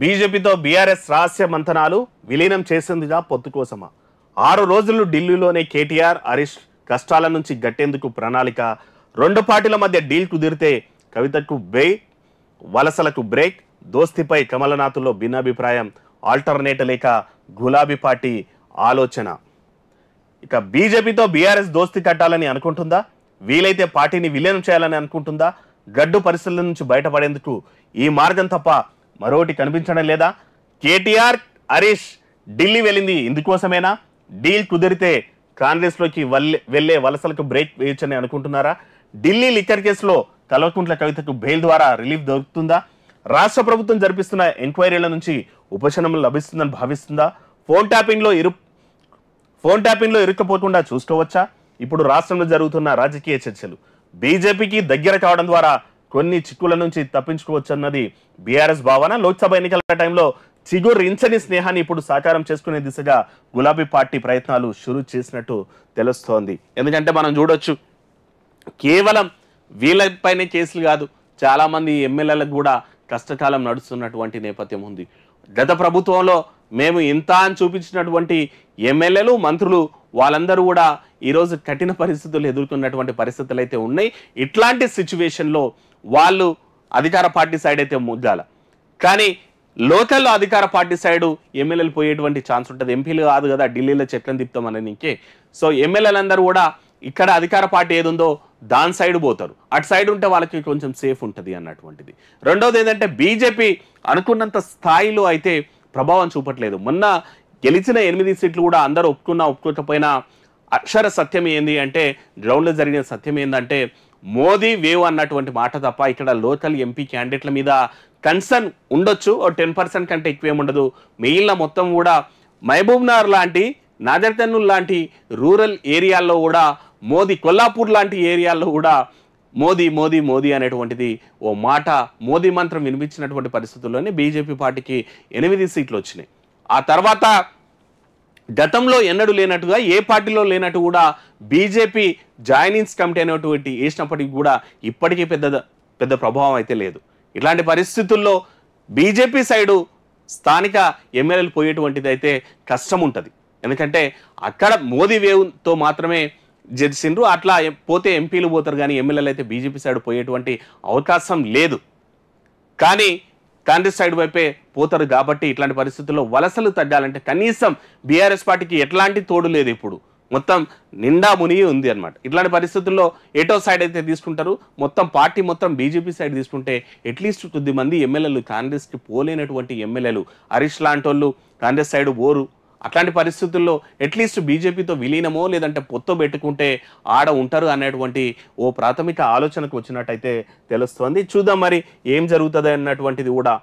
బీజేపీతో బీఆర్ఎస్ రహస్య మంతనాలు విలీనం చేసిందిగా పొత్తు కోసమా ఆరు రోజులు ఢిల్లీలోనే కేటీఆర్ హరీష్ కష్టాల నుంచి గట్టేందుకు ప్రణాళిక రెండు పార్టీల మధ్య డీల్ కుదిరితే కవితకు బే వలసలకు బ్రేక్ దోస్తిపై కమలనాథుల్లో భిన్నాభిప్రాయం ఆల్టర్నేట్ లేక గులాబీ పార్టీ ఆలోచన ఇక బీజేపీతో బీఆర్ఎస్ దోస్తి కట్టాలని అనుకుంటుందా వీలైతే పార్టీని విలీనం చేయాలని అనుకుంటుందా గడ్డు పరిస్థితుల నుంచి బయటపడేందుకు ఈ మార్గం తప్ప మరోటి కనిపించడం లేదా కేటీఆర్ హరీష్ ఢిల్లీ వెళ్ళింది ఇందుకోసమేనా డీల్ కుదిరితే కాంగ్రెస్లోకి వల్లే వెళ్ళే వలసలకు బ్రేక్ వేయొచ్చని అనుకుంటున్నారా ఢిల్లీ లిక్కర్ కేసులో కల్వకుంట్ల కవితకు బెయిల్ ద్వారా రిలీఫ్ దొరుకుతుందా రాష్ట్ర ప్రభుత్వం జరిపిస్తున్న ఎంక్వైరీల నుంచి ఉపశమనం లభిస్తుందని భావిస్తుందా ఫోన్ ట్యాపింగ్లో ఇరు ఫోన్ ట్యాపింగ్లో ఇరుక్కపోకుండా చూసుకోవచ్చా ఇప్పుడు రాష్ట్రంలో జరుగుతున్న రాజకీయ చర్చలు బీజేపీకి దగ్గర కావడం ద్వారా కొన్ని చిక్కుల నుంచి తప్పించుకోవచ్చు అన్నది బీఆర్ఎస్ భావన లోక్సభ ఎన్నికల టైంలో చిగురించని స్నేహాన్ని ఇప్పుడు సాకారం చేసుకునే దిశగా గులాబీ పార్టీ ప్రయత్నాలు షురు చేసినట్టు తెలుస్తోంది ఎందుకంటే మనం చూడొచ్చు కేవలం వీళ్ళపైనే కేసులు కాదు చాలామంది ఎమ్మెల్యేలకు కూడా కష్టకాలం నడుస్తున్నటువంటి నేపథ్యం ఉంది గత ప్రభుత్వంలో మేము ఇంత అని చూపించినటువంటి ఎమ్మెల్యేలు మంత్రులు వాళ్ళందరూ కూడా ఈరోజు కఠిన పరిస్థితులు ఎదుర్కొన్నటువంటి పరిస్థితులు అయితే ఉన్నాయి ఇట్లాంటి సిచ్యువేషన్లో వాళ్ళు అధికార పార్టీ సైడ్ అయితే ముద్దాల కానీ లోకల్లో అధికార పార్టీ సైడు ఎమ్మెల్యేలు పోయేటువంటి ఛాన్స్ ఉంటుంది ఎంపీలు కాదు కదా ఢిల్లీలో చెట్లను తిప్పుతామని ఇంకే సో ఎమ్మెల్యేలందరూ కూడా ఇక్కడ అధికార పార్టీ ఏది ఉందో దాని సైడ్ పోతారు అటు సైడ్ ఉంటే వాళ్ళకి కొంచెం సేఫ్ ఉంటుంది అన్నటువంటిది రెండోది ఏంటంటే బీజేపీ అనుకున్నంత స్థాయిలో అయితే ప్రభావం చూపట్లేదు మొన్న గెలిచిన ఎనిమిది సీట్లు కూడా అందరూ ఒప్పుకున్నా ఒప్పుకోకపోయినా అక్షర సత్యం ఏంది అంటే గ్రౌండ్లో జరిగిన సత్యం ఏంటంటే మోదీ వేవ్ అన్నటువంటి మాట తప్ప ఇక్కడ లోకల్ ఎంపీ క్యాండిడేట్ల మీద కన్సర్న్ ఉండొచ్చు ఓ టెన్ పర్సెంట్ కంటే ఎక్కువ ఏముండదు మిగిలిన మొత్తం కూడా మహబూబ్నార్ లాంటి నాదర్తన్నూర్ లాంటి రూరల్ ఏరియాల్లో కూడా మోదీ కొల్లాపూర్ లాంటి ఏరియాల్లో కూడా మోదీ మోదీ మోదీ అనేటువంటిది ఓ మాట మోదీ మంత్రం వినిపించినటువంటి పరిస్థితుల్లోనే బీజేపీ పార్టీకి ఎనిమిది సీట్లు వచ్చినాయి ఆ తర్వాత గతంలో ఎన్నడూ లేనట్టుగా ఏ పార్టీలో లేనట్టు కూడా బీజేపీ జాయినింగ్స్ కమిటీ అనేటువంటి వేసినప్పటికీ కూడా ఇప్పటికీ పెద్ద పెద్ద ప్రభావం అయితే లేదు ఇలాంటి పరిస్థితుల్లో బీజేపీ సైడు స్థానిక ఎమ్మెల్యేలు పోయేటువంటిది అయితే కష్టం ఉంటుంది ఎందుకంటే అక్కడ మోదీ వేవ్తో మాత్రమే జరిసిండ్రు అట్లా పోతే ఎంపీలు పోతారు కానీ ఎమ్మెల్యేలు అయితే బీజేపీ సైడ్ పోయేటువంటి అవకాశం లేదు కానీ కాంగ్రెస్ సైడ్ వైపే పోతారు కాబట్టి ఇట్లాంటి పరిస్థితుల్లో వలసలు తగ్గాలంటే కనీసం బీఆర్ఎస్ పార్టీకి ఎట్లాంటి తోడు లేదు ఇప్పుడు మొత్తం నిండా మునిగి ఉంది అనమాట ఇట్లాంటి పరిస్థితుల్లో ఏటో సైడ్ అయితే తీసుకుంటారు మొత్తం పార్టీ మొత్తం బీజేపీ సైడ్ తీసుకుంటే అట్లీస్ట్ కొద్ది మంది ఎమ్మెల్యేలు కాంగ్రెస్కి పోలేనటువంటి ఎమ్మెల్యేలు హరీష్ లాంటి వాళ్ళు కాంగ్రెస్ సైడ్ ఓరు అట్లాంటి పరిస్థితుల్లో అట్లీస్ట్ బీజేపీతో విలీనమో లేదంటే పొత్తు పెట్టుకుంటే ఆడ ఉంటారు అనేటువంటి ఓ ప్రాథమిక ఆలోచనకు వచ్చినట్టయితే తెలుస్తుంది చూద్దాం మరి ఏం జరుగుతుంది అన్నటువంటిది కూడా